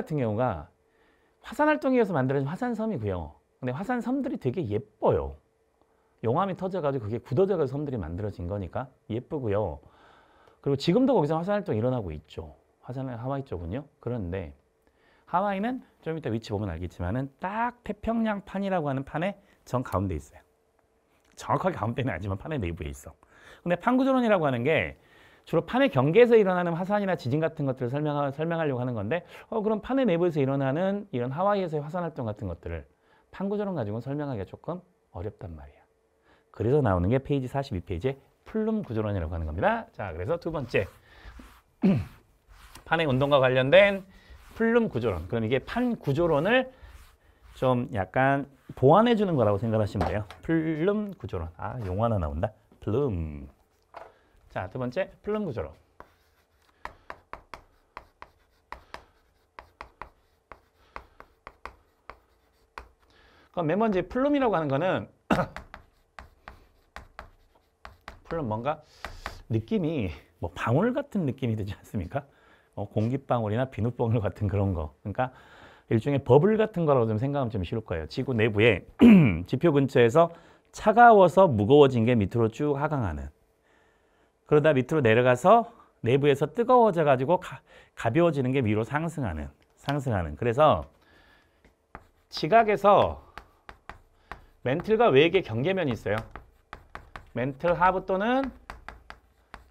같은 경우가 화산 활동에 의서 만들어진 화산섬이고요. 근데 화산섬들이 되게 예뻐요. 용암이 터져가지고 그게 굳어져가지고 섬들이 만들어진 거니까 예쁘고요. 그리고 지금도 거기서 화산 활동이 일어나고 있죠. 화산 하와이 쪽은요. 그런데 하와이는 좀 이따 위치 보면 알겠지만은 딱 태평양 판이라고 하는 판에 정 가운데 있어요. 정확하게 가운데는 아니지만 판의 내부에 있어. 근데 판구조론이라고 하는 게 주로 판의 경계에서 일어나는 화산이나 지진 같은 것들을 설명하, 설명하려고 하는 건데 어, 그럼 판의 내부에서 일어나는 이런 하와이에서의 화산 활동 같은 것들을 판구조론 가지고는 설명하기가 조금 어렵단 말이야. 그래서 나오는 게 페이지 42페이지에 플룸 구조론이라고 하는 겁니다. 자, 그래서 두 번째. 판의 운동과 관련된 플룸 구조론. 그럼 이게 판 구조론을 좀 약간 보완해 주는 거라고 생각하시면 돼요. 플룸 구조론. 아, 용어 하나 나온다. 플룸. 자, 두 번째 플럼 구조로. 그럼 맨 먼저 플럼이라고 하는 거는 플럼 뭔가 느낌이 뭐 방울 같은 느낌이 되지 않습니까? 어, 공기방울이나 비눗방울 같은 그런 거. 그러니까 일종의 버블 같은 거라고 좀 생각하면 좀 쉬울 거예요. 지구 내부에 지표 근처에서 차가워서 무거워진 게 밑으로 쭉 하강하는 그러다 밑으로 내려가서 내부에서 뜨거워져 가지고 가, 벼워지는게 위로 상승하는 상승하는 그래서 지각에서 멘틀과 외계 경계면이 있어요. 멘틀 하부 또는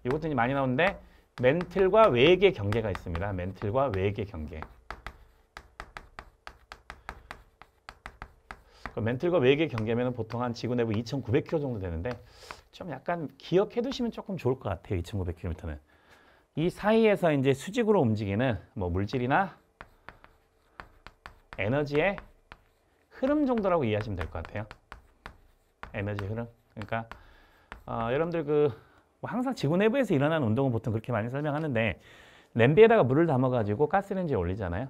이것도 많이 나오는데 멘틀과 외계 경계가 있습니다. 멘틀과 외계 경계. 멘틀과 외계 경계면은 보통 한 지구 내부 2,900km 정도 되는데 좀 약간 기억해 두시면 조금 좋을 것 같아요. 2,900km는. 이 사이에서 이제 수직으로 움직이는 뭐 물질이나 에너지의 흐름 정도라고 이해하시면 될 것 같아요. 에너지 흐름. 그러니까 어, 여러분들 그뭐 항상 지구 내부에서 일어나는 운동은 보통 그렇게 많이 설명하는데 냄비에다가 물을 담아가지고 가스레인지에 올리잖아요.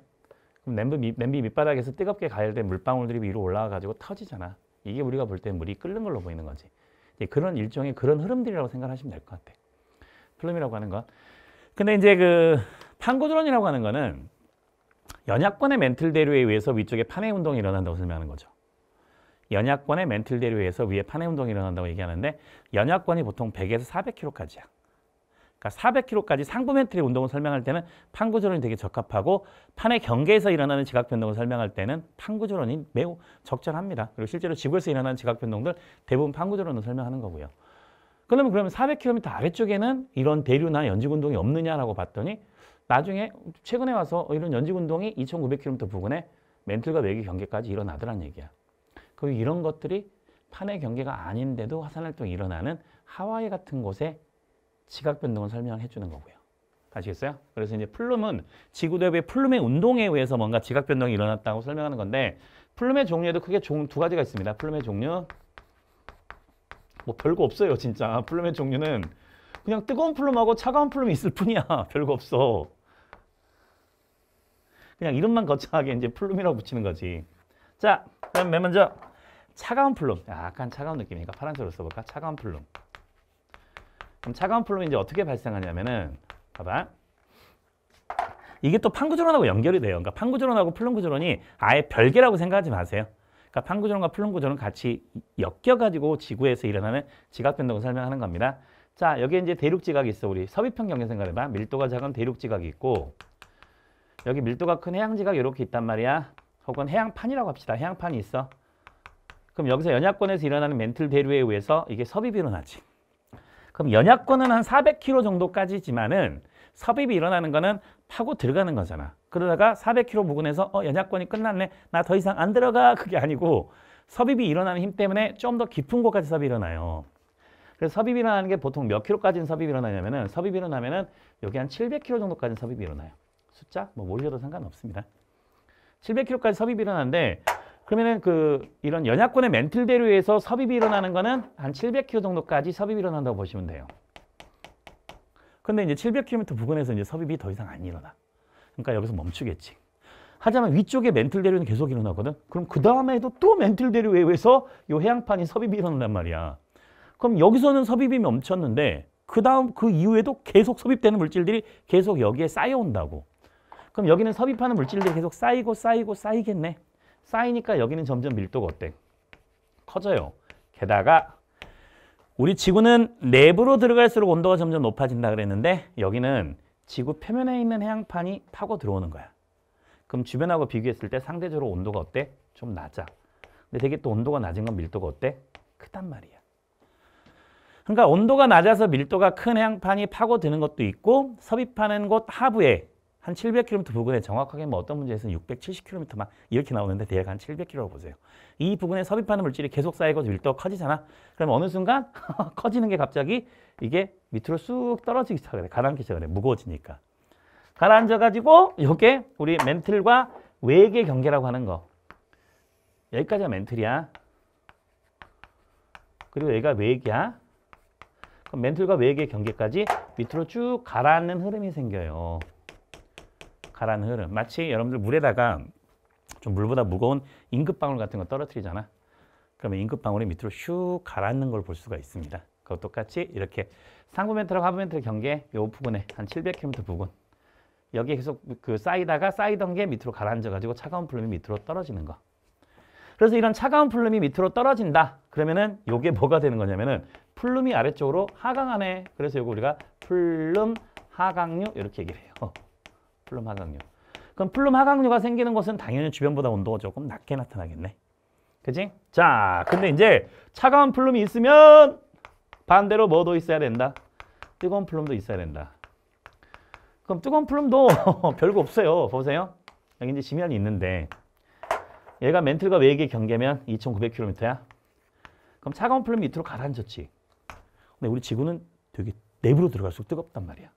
그럼 냄비, 냄비 밑바닥에서 뜨겁게 가열된 물방울들이 위로 올라와가지고 터지잖아. 이게 우리가 볼 때 물이 끓는 걸로 보이는 거지. 그런 일종의 그런 흐름들이라고 생각하시면 될 것 같아. 플룸이라고 하는 건. 근데 이제 그 판고드론이라고 하는 거는 연약권의 멘틀 대류에 의해서 위쪽에 판의 운동이 일어난다고 설명하는 거죠. 연약권의 멘틀 대류에 의해서 위에 판의 운동이 일어난다고 얘기하는데 연약권이 보통 100에서 400kg까지야. 그러니까 400kg까지 상부멘트리 운동을 설명할 때는 판구조론이 되게 적합하고 판의 경계에서 일어나는 지각 변동을 설명할 때는 판구조론이 매우 적절합니다. 그리고 실제로 지구에서 일어나는 지각 변동들 대부분 판구조론으로 설명하는 거고요. 그러면 그러면 400km 아래쪽에는 이런 대류나 연직 운동이 없느냐라고 봤더니 나중에 최근에 와서 어, 이런 연직 운동이 2,900km 부근에 멘틀과 외기 경계까지 일어나더란 얘기야. 그리고 이런 것들이 판의 경계가 아닌데도 화산활동이 일어나는 하와이 같은 곳에 지각 변동을 설명해 주는 거고요. 아시겠어요? 그래서 이제 플룸은 지구 대부의 플룸의 운동에 의해서 뭔가 지각 변동이 일어났다고 설명하는 건데 플룸의 종류에도 크게 종, 두 가지가 있습니다. 플룸의 종류 뭐 별거 없어요 진짜 플룸의 종류는 그냥 뜨거운 플룸하고 차가운 플룸이 있을 뿐이야 별거 없어 그냥 이름만 거창하게 이제 플룸이라고 붙이는 거지 자 그럼 맨 먼저 차가운 플룸 아, 약간 차가운 느낌이니까 파란색으로 써볼까 차가운 플룸 그럼 차가운 플로 이제 어떻게 발생하냐면은 봐봐. 이게 또 판구조론하고 연결이 돼요. 그러니까 판구조론하고 플렁구조론이 아예 별개라고 생각하지 마세요. 그러니까 판구조론과 플렁구조론 같이 엮여가지고 지구에서 일어나는 지각변동을 설명하는 겁니다. 자, 여기 에 이제 대륙지각이 있어. 우리 서비평 경계 생각해봐. 밀도가 작은 대륙지각이 있고 여기 밀도가 큰 해양지각이 이렇게 있단 말이야. 혹은 해양판이라고 합시다. 해양판이 있어. 그럼 여기서 연약권에서 일어나는 멘틀 대류에 의해서 이게 섭입이 일어나지. 그럼 연약권은 한 400km 정도까지지만은 섭입이 일어나는 거는 파고 들어가는 거잖아. 그러다가 400km 부근에서 어 연약권이 끝났네. 나 더 이상 안 들어가. 그게 아니고 섭입이 일어나는 힘 때문에 좀 더 깊은 곳까지 섭입이 일어나요. 그래서 섭입이 일어나는 게 보통 몇 킬로까지는 섭입이 일어나냐면은 섭입이 일어나면은 여기 한 700km 정도까지는 섭입이 일어나요. 숫자 뭐 모르셔도 상관없습니다. 700km까지 섭입이 일어나는데 그러면은 그 이런 연약권의 멘틀 대류에서 섭입이 일어나는 거는 한 700km 정도까지 섭입이 일어난다고 보시면 돼요. 근데 이제 700km 부근에서 이제 섭입이 더 이상 안 일어나. 그러니까 여기서 멈추겠지. 하지만 위쪽에 멘틀 대류는 계속 일어나거든. 그럼 그 다음에도 또 멘틀 대류 의해서요 해양판이 섭입이 일어난단 말이야. 그럼 여기서는 섭입이 멈췄는데 그 다음 그 이후에도 계속 섭입되는 물질들이 계속 여기에 쌓여온다고. 그럼 여기는 섭입하는 물질들이 계속 쌓이고 쌓이고 쌓이겠네. 쌓이니까 여기는 점점 밀도가 어때? 커져요. 게다가 우리 지구는 내부로 들어갈수록 온도가 점점 높아진다 그랬는데 여기는 지구 표면에 있는 해양판이 파고 들어오는 거야. 그럼 주변하고 비교했을 때 상대적으로 온도가 어때? 좀 낮아. 근데 되게 또 온도가 낮은 건 밀도가 어때? 크단 말이야. 그러니까 온도가 낮아서 밀도가 큰 해양판이 파고드는 것도 있고 섭입하는 곳 하부에 한 700km 부근에 정확하게 뭐 어떤 문제에서는 670km만 이렇게 나오는데 대략 한 700km로 보세요. 이 부근에 섭입하는 물질이 계속 쌓이고 밀도가 커지잖아. 그럼 어느 순간 커지는 게 갑자기 이게 밑으로 쑥 떨어지기 시작해. 을 가라앉기 시작해. 을 무거워지니까. 가라앉아가지고 이게 우리 멘틀과 외계 경계라고 하는 거. 여기까지가 멘틀이야. 그리고 여기가 외계야. 그럼 멘틀과 외계 경계까지 밑으로 쭉 가라앉는 흐름이 생겨요. 가라는 흐름. 마치 여러분들 물에다가 좀 물보다 무거운 잉급방울 같은 거 떨어뜨리잖아. 그러면 잉급방울이 밑으로 슉 가라앉는 걸 볼 수가 있습니다. 그것 똑같이 이렇게 상부 멘트랑 하부 멘트 경계 요 부분에 한 700km 부분 여기에 계속 그 쌓이다가 쌓이던 게 밑으로 가라앉아가지고 차가운 플름이 밑으로 떨어지는 거. 그래서 이런 차가운 플름이 밑으로 떨어진다. 그러면은 요게 뭐가 되는 거냐면은 플름이 아래쪽으로 하강하네. 그래서 요거 우리가 플름 하강류 이렇게 얘기를 해요. 플룸 하강류. 그럼 플룸 하강류가 생기는 것은 당연히 주변보다 온도가 조금 낮게 나타나겠네. 그지? 자, 근데 이제 차가운 플룸이 있으면 반대로 뭐도 있어야 된다? 뜨거운 플룸도 있어야 된다. 그럼 뜨거운 플룸도 별거 없어요. 보세요. 여기 이제 지면이 있는데 얘가 멘틀과 외액 경계면 2,900km야. 그럼 차가운 플룸 밑으로 가라앉았지. 근데 우리 지구는 되게 내부로 들어갈수록 뜨겁단 말이야.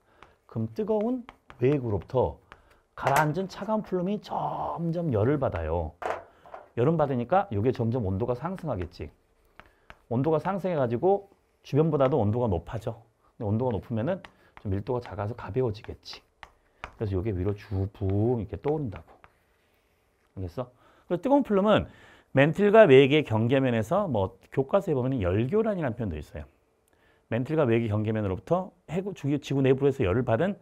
그럼 뜨거운 외액으로부터 가라앉은 차가운 플룸이 점점 열을 받아요. 열을 받으니까 이게 점점 온도가 상승하겠지. 온도가 상승해가지고 주변보다도 온도가 높아져. 근데 온도가 높으면은 좀 밀도가 작아서 가벼워지겠지. 그래서 이게 위로 주붕 이렇게 떠오른다고. 알겠어? 그래서 뜨거운 플룸은 멘틀과 외계 경계면에서 뭐 교과서에 보면 열교란이라는 표현도 있어요. 멘틀과 외계 경계면으로부터 해구, 지구 내부에서 열을 받은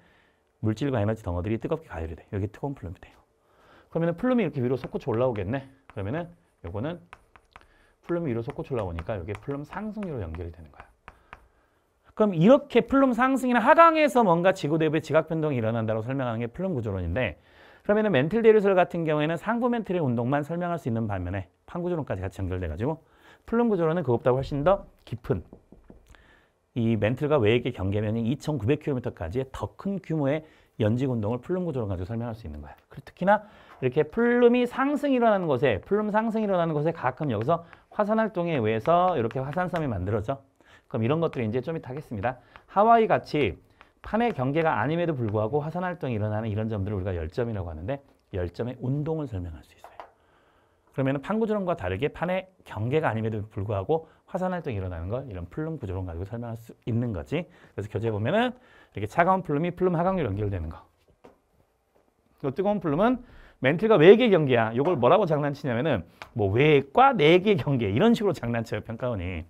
물질과 에너지 덩어들이 뜨겁게 가열이 돼. 여기 뜨거운 플룸이 돼요. 그러면 플룸이 이렇게 위로 솟구쳐 올라오겠네. 그러면은 요거는 플룸이 위로 솟구쳐 올라오니까 여기 플룸 상승으로 연결이 되는 거야. 그럼 이렇게 플룸 상승이나 하강에서 뭔가 지구 대비 지각 변동이 일어난다고 설명하는 게 플룸 구조론인데 그러면은 멘틀 대리설 같은 경우에는 상부 멘틀의 운동만 설명할 수 있는 반면에 판구조론까지 같이 연결돼 가지고 플룸 구조론은 그것보다 훨씬 더 깊은 이 멘틀과 외액의 경계면이 2,900km까지의 더 큰 규모의 연직 운동을 플룸 구조를 가지고 설명할 수 있는 거야. 그리고 특히나 이렇게 플룸이 상승 일어나는 것에 플룸 상승 일어나는 것에 가끔 여기서 화산 활동에 의해서 이렇게 화산섬이 만들어져. 그럼 이런 것들이 이제 좀 이따 하겠습니다. 하와이 같이 판의 경계가 아님에도 불구하고 화산 활동이 일어나는 이런 점들을 우리가 열점이라고 하는데 열점의 운동을 설명할 수 있어요. 그러면 판구조론과 다르게 판의 경계가 아님에도 불구하고 화산 활동이 일어나는 걸 이런 플룸 구조론 가지고 설명할 수 있는 거지. 그래서 교재에 보면은 이렇게 차가운 플룸이 플룸 하강류 연결되는 거. 또 뜨거운 플룸은 멘틀과 외계 경계야. 이걸 뭐라고 장난치냐면은 뭐 외과 내계 경계 이런 식으로 장난쳐요 평가원이.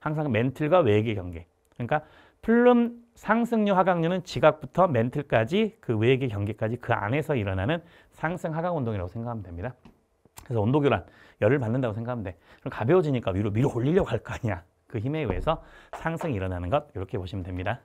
항상 멘틀과 외계 경계. 그러니까 플룸 상승류 하강류는 지각부터 멘틀까지 그 외계 경계까지 그 안에서 일어나는 상승 하강 운동이라고 생각하면 됩니다. 그래서 온도 교란, 열을 받는다고 생각하면 돼. 그럼 가벼워지니까 위로 밀어 올리려고 할 거 아니야. 그 힘에 의해서 상승이 일어나는 것 이렇게 보시면 됩니다.